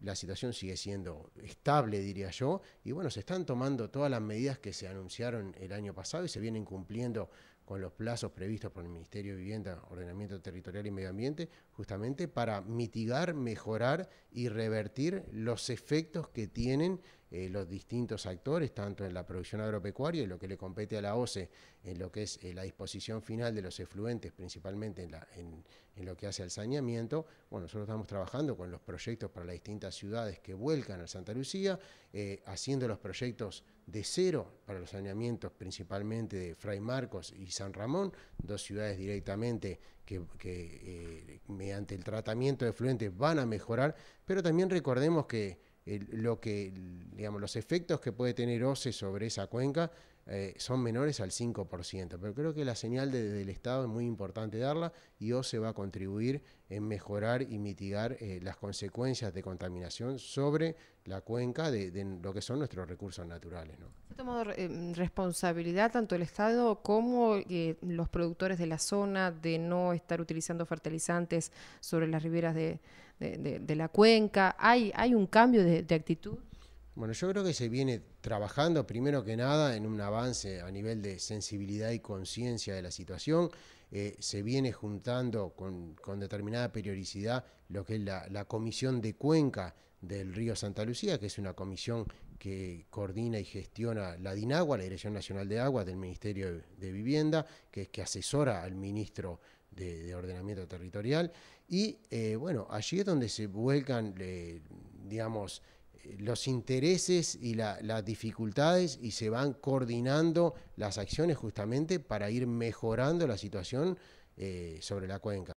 la situación sigue siendo estable, diría yo, y bueno, se están tomando todas las medidas que se anunciaron el año pasado y se vienen cumpliendo con los plazos previstos por el Ministerio de Vivienda, Ordenamiento Territorial y Medio Ambiente, justamente para mitigar, mejorar y revertir los efectos que tienen eh, los distintos actores, tanto en la producción agropecuaria y lo que le compete a la OCE, en lo que es eh, la disposición final de los efluentes, principalmente en, lo que hace al saneamiento. Bueno, nosotros estamos trabajando con los proyectos para las distintas ciudades que vuelcan a Santa Lucía, eh, haciendo los proyectos de cero para los saneamientos principalmente de Fray Marcos y San Ramón, dos ciudades directamente que mediante el tratamiento de efluentes van a mejorar, pero también recordemos que lo que, digamos, los efectos que puede tener OCE sobre esa cuenca eh, son menores al 5%, pero creo que la señal del Estado es muy importante darla y o se va a contribuir en mejorar y mitigar eh, las consecuencias de contaminación sobre la cuenca de, lo que son nuestros recursos naturales. ha tomado eh, responsabilidad tanto el Estado como los productores de la zona de no estar utilizando fertilizantes sobre las riberas de, de la cuenca. ¿Hay, hay un cambio de actitud? Bueno, yo creo que se viene trabajando primero que nada en un avance a nivel de sensibilidad y conciencia de la situación. Eh, se viene juntando con, determinada periodicidad lo que es la, comisión de cuenca del río Santa Lucía, que es una comisión que coordina y gestiona la DINAGUA, la Dirección Nacional de Agua del Ministerio de Vivienda, que, es que asesora al ministro de, Ordenamiento Territorial. Y eh, bueno, allí es donde se vuelcan, eh, digamos, los intereses y las dificultades y se van coordinando las acciones justamente para ir mejorando la situación eh, sobre la cuenca.